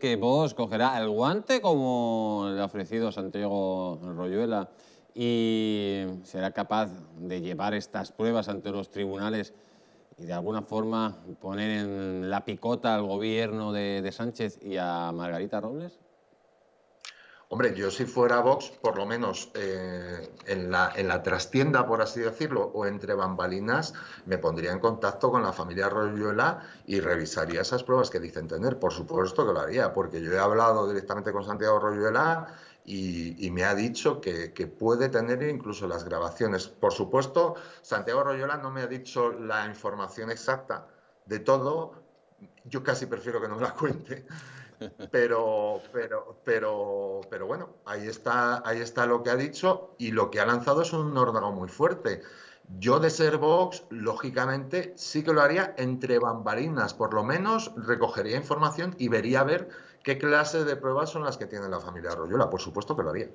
que vos cogerá el guante como le ha ofrecido Santiago Royuela y será capaz de llevar estas pruebas ante los tribunales y de alguna forma poner en la picota al gobierno de Sánchez y a Margarita Robles? Hombre, yo si fuera Vox, por lo menos eh, en, la, en la trastienda, por así decirlo, o entre bambalinas, me pondría en contacto con la familia Royuela y revisaría esas pruebas que dicen tener. Por supuesto que lo haría, porque yo he hablado directamente con Santiago Royuela y, y, me ha dicho que, que, puede tener incluso las grabaciones. Por supuesto, Santiago Royola no me ha dicho la información exacta de todo. Yo casi prefiero que no me la cuente, pero, pero, pero, pero bueno, ahí está, ahí está lo que ha dicho y lo que ha lanzado es un órgano muy fuerte. Yo de ser Vox, lógicamente, sí que lo haría entre bambalinas, por lo menos recogería información y vería a ver qué clase de pruebas son las que tiene la familia Royola por supuesto que lo haría.